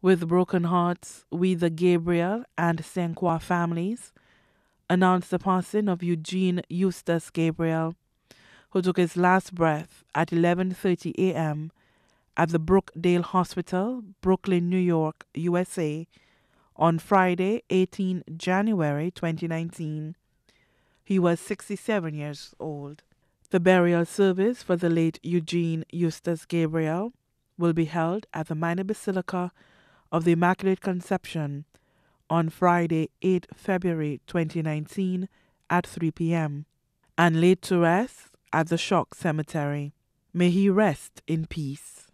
with Broken Hearts, We the Gabriel, and Sanqua families, announce the passing of Eugene Eustace Gabriel, who took his last breath at 11:30 a.m. at the Brookdale Hospital, Brooklyn, New York, USA, on Friday, 18 January 2019. He was 67 years old. The burial service for the late Eugene Eustace Gabriel will be held at the Minor Basilica of the Immaculate Conception on Friday, 8 February 2019 at 3 p.m. and laid to rest at the Shock Cemetery. May he rest in peace.